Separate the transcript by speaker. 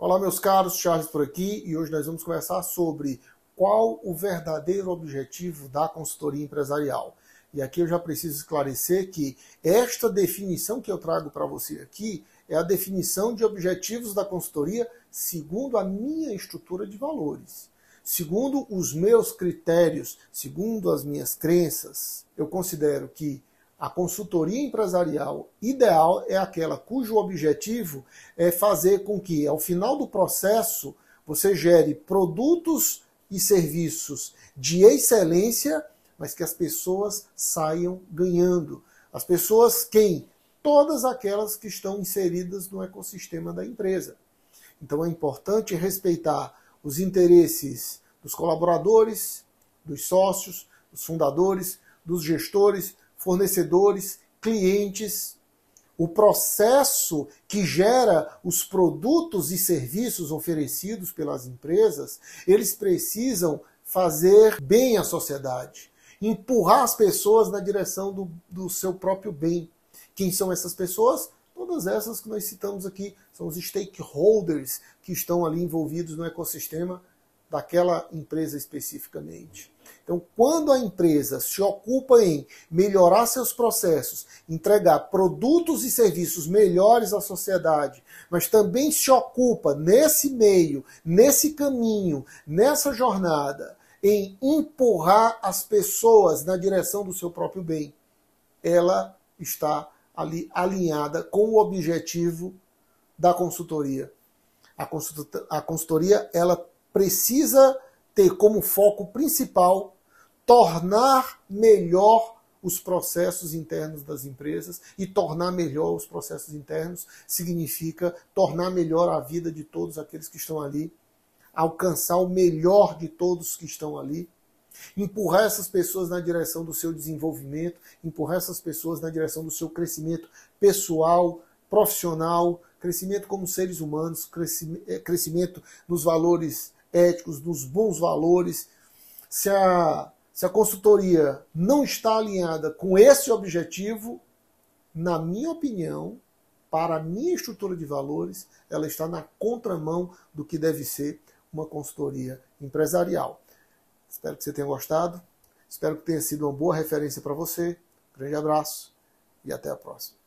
Speaker 1: Olá, meus caros, Charles por aqui e hoje nós vamos conversar sobre qual o verdadeiro objetivo da consultoria empresarial. E aqui eu já preciso esclarecer que esta definição que eu trago para você aqui é a definição de objetivos da consultoria segundo a minha estrutura de valores segundo os meus critérios, segundo as minhas crenças, eu considero que a consultoria empresarial ideal é aquela cujo objetivo é fazer com que, ao final do processo, você gere produtos e serviços de excelência, mas que as pessoas saiam ganhando. As pessoas quem? Todas aquelas que estão inseridas no ecossistema da empresa. Então é importante respeitar os interesses dos colaboradores, dos sócios, dos fundadores, dos gestores, fornecedores, clientes, o processo que gera os produtos e serviços oferecidos pelas empresas, eles precisam fazer bem à sociedade, empurrar as pessoas na direção do, do seu próprio bem. Quem são essas pessoas? Todas essas que nós citamos aqui são os stakeholders que estão ali envolvidos no ecossistema daquela empresa especificamente. Então, quando a empresa se ocupa em melhorar seus processos, entregar produtos e serviços melhores à sociedade, mas também se ocupa nesse meio, nesse caminho, nessa jornada, em empurrar as pessoas na direção do seu próprio bem, ela está ali alinhada com o objetivo da consultoria. A consultoria, ela precisa ter como foco principal tornar melhor os processos internos das empresas e tornar melhor os processos internos significa tornar melhor a vida de todos aqueles que estão ali, alcançar o melhor de todos que estão ali, empurrar essas pessoas na direção do seu desenvolvimento, empurrar essas pessoas na direção do seu crescimento pessoal, profissional, crescimento como seres humanos, eh, crescimento nos valores éticos, dos bons valores, se a, se a consultoria não está alinhada com esse objetivo, na minha opinião, para a minha estrutura de valores, ela está na contramão do que deve ser uma consultoria empresarial. Espero que você tenha gostado, espero que tenha sido uma boa referência para você. Grande abraço e até a próxima.